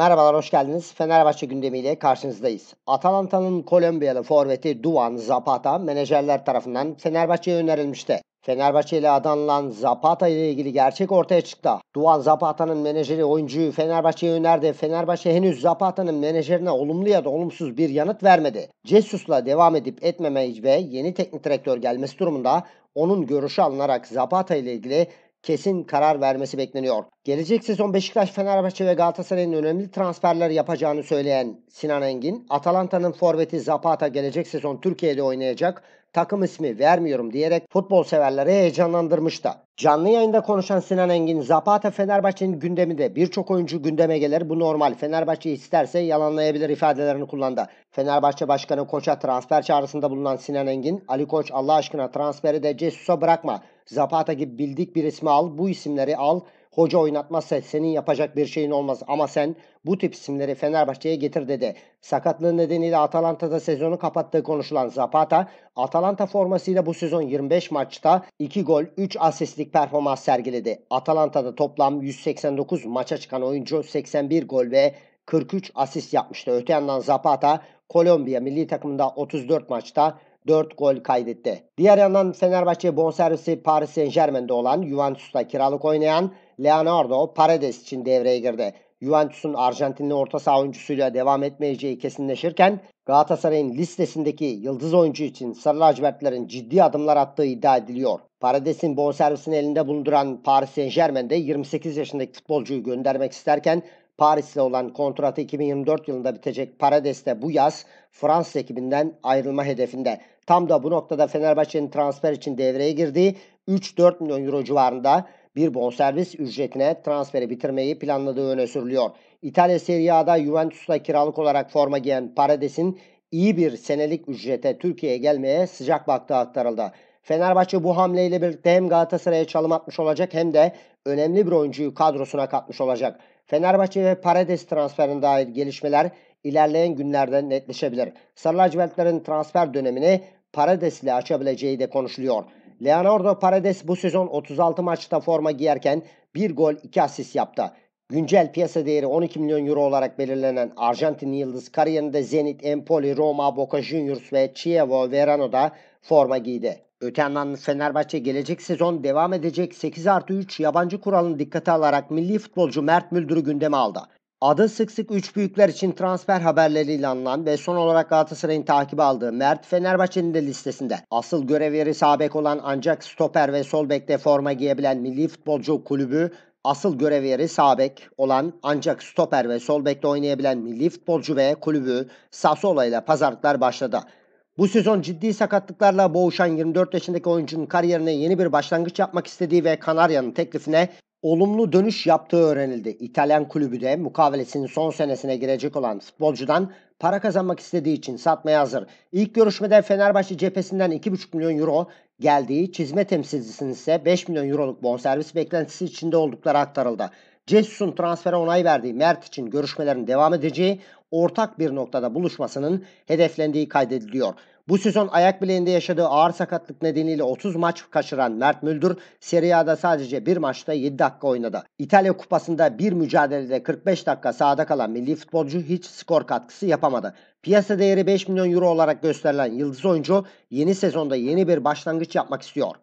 Merhabalar, hoş geldiniz. Fenerbahçe gündemiyle karşınızdayız. Atalanta'nın Kolombiyalı forveti Duan Zapata menajerler tarafından Fenerbahçe'ye önerilmişti. Fenerbahçe ile adanılan Zapata ile ilgili gerçek ortaya çıktı. Duan Zapata'nın menajeri oyuncuyu Fenerbahçe'ye önerdi. Fenerbahçe henüz Zapata'nın menajerine olumlu ya da olumsuz bir yanıt vermedi. Cesus'la devam edip etmemeyi ve yeni teknik direktör gelmesi durumunda onun görüşü alınarak Zapata ile ilgili kesin karar vermesi bekleniyor. Gelecek sezon Beşiktaş, Fenerbahçe ve Galatasaray'ın önemli transferler yapacağını söyleyen Sinan Engin, Atalanta'nın forveti Zapata gelecek sezon Türkiye'de oynayacak, takım ismi vermiyorum diyerek futbol severleri heyecanlandırmış da. Canlı yayında konuşan Sinan Engin, Zapata Fenerbahçe'nin gündeminde birçok oyuncu gündeme gelir bu normal. Fenerbahçe isterse yalanlayabilir ifadelerini kullandı. Fenerbahçe Başkanı Koç'a transfer çağrısında bulunan Sinan Engin, Ali Koç Allah aşkına transferi de Cesus'a bırakma. Zapata gibi bildik bir ismi al, bu isimleri al, Hoca oynatmazsa senin yapacak bir şeyin olmaz ama sen bu tip isimleri Fenerbahçe'ye getir dedi. Sakatlığı nedeniyle Atalanta'da sezonu kapattığı konuşulan Zapata, Atalanta formasıyla bu sezon 25 maçta 2 gol 3 asistlik performans sergiledi. Atalanta'da toplam 189 maça çıkan oyuncu 81 gol ve 43 asist yapmıştı. Öte yandan Zapata Kolombiya milli takımında 34 maçta 4 gol kaydetti. Diğer yandan Fenerbahçe bonservisi Paris Saint Germain'de olan Juventus'ta kiralık oynayan Leonardo Paredes için devreye girdi. Juventus'un Arjantinli orta saha oyuncusuyla devam etmeyeceği kesinleşirken Galatasaray'ın listesindeki yıldız oyuncu için Sarı Lacivertlerin ciddi adımlar attığı iddia ediliyor. Parades'in bonservisini elinde bulunduran Paris Saint germainde 28 yaşındaki futbolcuyu göndermek isterken Paris'le olan kontratı 2024 yılında bitecek Parades'te bu yaz Fransız ekibinden ayrılma hedefinde. Tam da bu noktada Fenerbahçe'nin transfer için devreye girdiği 3-4 milyon euro civarında bir bonservis ücretine transferi bitirmeyi planladığı öne sürülüyor. İtalya Serie A'da Juventus'ta kiralık olarak forma giyen Parades'in iyi bir senelik ücrete Türkiye'ye gelmeye sıcak baktığı aktarıldı. Fenerbahçe bu hamleyle birlikte hem Galatasaray'a çalım atmış olacak hem de önemli bir oyuncuyu kadrosuna katmış olacak. Fenerbahçe ve Paredes transferine dair gelişmeler ilerleyen günlerde netleşebilir. Sarı lacivertlerin transfer dönemini Paredes ile açabileceği de konuşuluyor. Leonardo Paredes bu sezon 36 maçta forma giyerken 1 gol 2 asist yaptı. Güncel piyasa değeri 12 milyon euro olarak belirlenen Arjantin yıldız kariyerinde Zenit, Empoli, Roma, Boca Juniors ve Chievo Verano'da forma giydi. Öte yandan Fenerbahçe gelecek sezon devam edecek 8 artı 3 yabancı kuralını dikkate alarak milli futbolcu Mert Müldür'ü gündeme aldı. Adı sık sık üç büyükler için transfer haberleriyle anılan ve son olarak Galatasaray'ın takibi aldığı Mert Fenerbahçe'nin de listesinde. Asıl görev yeri sabek olan ancak stoper ve sol bekte forma giyebilen milli futbolcu kulübü asıl görev yeri sabek olan ancak stoper ve sol bekte oynayabilen milli futbolcu ve kulübü Sassuolo ile pazarlıklar başladı. Bu sezon ciddi sakatlıklarla boğuşan 24 yaşındaki oyuncunun kariyerine yeni bir başlangıç yapmak istediği ve Kanarya'nın teklifine olumlu dönüş yaptığı öğrenildi. İtalyan kulübü de mukavelesinin son senesine girecek olan futbolcudan para kazanmak istediği için satmaya hazır. İlk görüşmede Fenerbahçe cephesinden 2,5 milyon euro geldiği, çizme temsilcisinin ise 5 milyon euroluk bonservis beklentisi içinde oldukları aktarıldı. Jesus'un transfere onay verdiği Mert için görüşmelerin devam edeceği, ortak bir noktada buluşmasının hedeflendiği kaydediliyor. Bu sezon ayak bileğinde yaşadığı ağır sakatlık nedeniyle 30 maç kaçıran Mert Müldür Serie A'da sadece bir maçta 7 dakika oynadı. İtalya Kupası'nda bir mücadelede 45 dakika sahada kalan milli futbolcu hiç skor katkısı yapamadı. Piyasa değeri 5 milyon euro olarak gösterilen yıldız oyuncu yeni sezonda yeni bir başlangıç yapmak istiyor.